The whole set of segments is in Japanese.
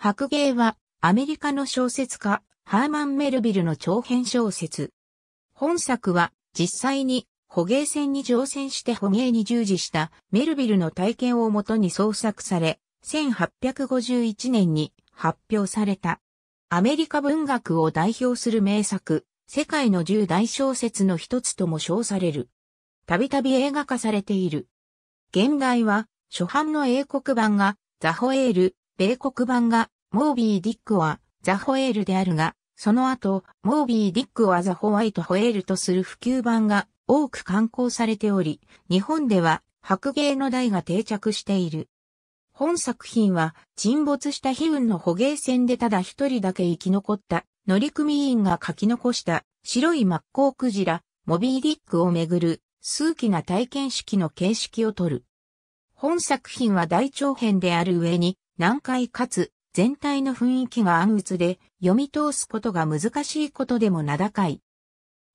白芸はアメリカの小説家ハーマン・メルビルの長編小説。本作は実際に捕鯨船に乗船して捕鯨に従事したメルビルの体験をもとに創作され、1851年に発表された。アメリカ文学を代表する名作、世界の十大小説の一つとも称される。たびたび映画化されている。現代は初版の英国版がザホエール、米国版が、モービー・ディックは、ザ・ホエールであるが、その後、モービー・ディックはザ・ホワイト・ホエールとする普及版が多く刊行されており、日本では白芸の台が定着している。本作品は沈没した悲運の捕鯨船でただ一人だけ生き残った乗組員が書き残した白いマッコウクジラ、モビー・ディックをめぐる数奇な体験式の形式をとる。本作品は大長編である上に難解かつ全体の雰囲気が暗鬱で読み通すことが難しいことでも名高い。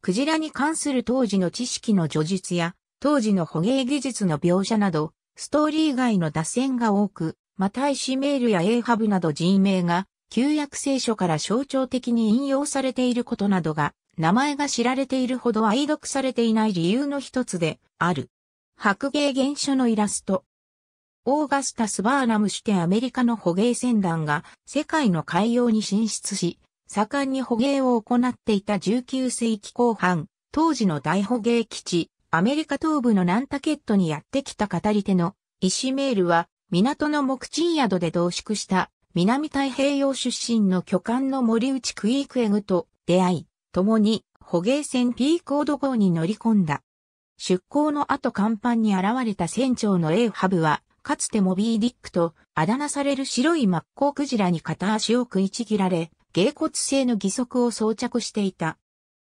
クジラに関する当時の知識の叙述や当時の捕鯨技術の描写などストーリー以外の脱線が多く、またイシメールやエーハブなど人名が旧約聖書から象徴的に引用されていることなどが名前が知られているほど愛読されていない理由の一つである。白芸原書のイラスト。オーガスタス・バーナムしてアメリカの捕鯨船団が世界の海洋に進出し、盛んに捕鯨を行っていた19世紀後半、当時の大捕鯨基地、アメリカ東部のナンタケットにやってきた語り手のイシメールは、港の木賃宿で同宿した南太平洋出身の巨漢の森内クイークエグと出会い、共に捕鯨船ピーコード号に乗り込んだ。出港の後甲板に現れた船長のエイハブは、かつてモビーディックとあだ名される白いマッコウクジラに片足を食いちぎられ、芸骨製の義足を装着していた。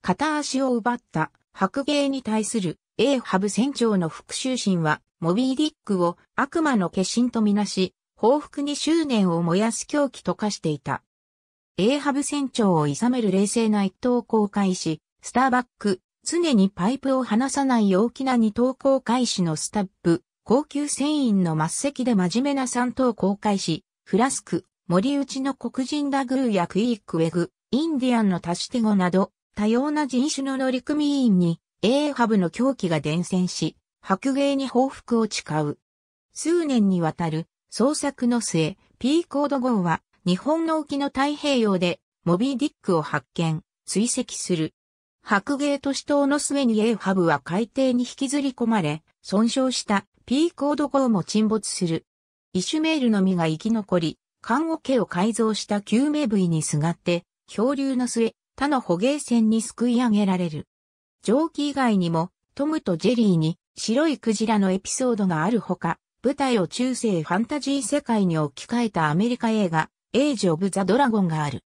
片足を奪った白芸に対する A ハブ船長の復讐心は、モビーディックを悪魔の化身とみなし、報復に執念を燃やす狂気と化していた。A ハブ船長をさめる冷静な一等公開し、スターバック、常にパイプを離さない陽気な二等公開士のスタップ。高級船員の末席で真面目な三等公開し、フラスク、森内の黒人ラグーやクイークウェグ、インディアンのタシティゴなど、多様な人種の乗組員に、エーハブの狂気が伝染し、白芸に報復を誓う。数年にわたる捜索の末、P コード号は日本の沖の太平洋でモビーディックを発見、追跡する。白芸と死闘の末に A ハブは海底に引きずり込まれ、損傷した P コード号も沈没する。イシュメールのみが生き残り、缶桶を改造した救命部位にすがって、漂流の末、他の捕鯨船に救い上げられる。蒸気以外にも、トムとジェリーに白いクジラのエピソードがあるほか、舞台を中世ファンタジー世界に置き換えたアメリカ映画、エイジ・オブ・ザ・ドラゴンがある。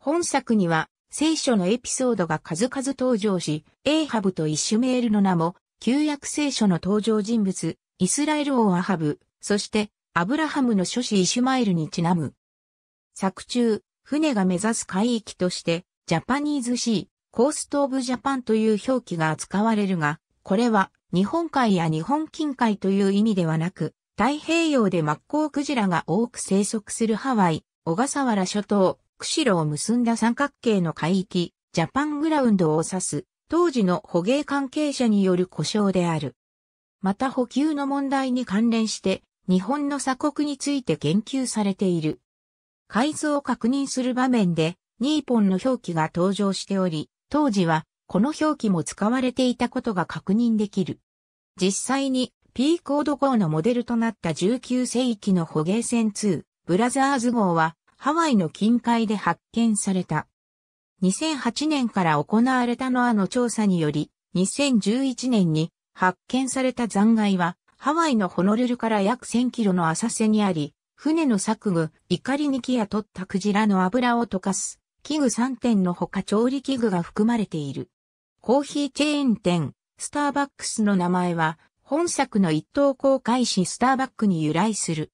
本作には、聖書のエピソードが数々登場し、エイハブとイシュメールの名も、旧約聖書の登場人物、イスラエル王アハブ、そしてアブラハムの諸子イシュマエルにちなむ。作中、船が目指す海域として、ジャパニーズシー、コーストオブジャパンという表記が扱われるが、これは日本海や日本近海という意味ではなく、太平洋でマッコウクジラが多く生息するハワイ、小笠原諸島、釧路を結んだ三角形の海域、ジャパングラウンドを指す、当時の捕鯨関係者による故障である。また補給の問題に関連して、日本の鎖国について言及されている。海図を確認する場面で、ニーポンの表記が登場しており、当時はこの表記も使われていたことが確認できる。実際に P コード号のモデルとなった19世紀の捕鯨船2、ブラザーズ号はハワイの近海で発見された。2008年から行われたノアの調査により、2011年に発見された残骸は、ハワイのホノルルから約1000キロの浅瀬にあり、船の作具、怒りに木や取ったクジラの油を溶かす、器具3点のほか調理器具が含まれている。コーヒーチェーン店、スターバックスの名前は、本作の一等公開誌スターバックに由来する。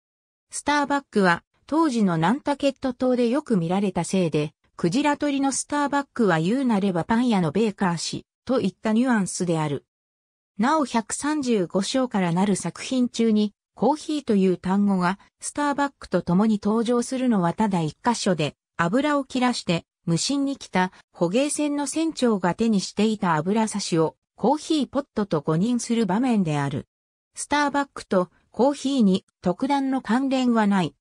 スターバックは、当時のナンタケット島でよく見られたせいで、クジラ取りのスターバックは言うなればパン屋のベーカー氏といったニュアンスである。なお135章からなる作品中に、コーヒーという単語がスターバックと共に登場するのはただ一箇所で、油を切らして無心に来た捕鯨船の船長が手にしていた油差しをコーヒーポットと誤認する場面である。スターバックとコーヒーに特段の関連はない。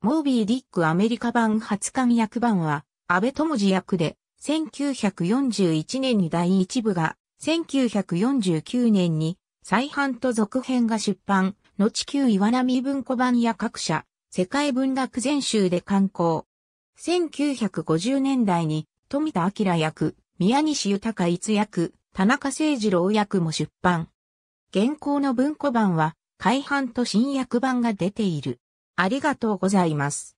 モービー・ディックアメリカ版初刊役版は安倍智次役で1941年に第一部が1949年に再版と続編が出版、後旧岩波文庫版や各社、世界文学全集で刊行。1950年代に富田明役、宮西豊一役、田中誠二郎役も出版。現行の文庫版は、改版と新訳版が出ている。ありがとうございます。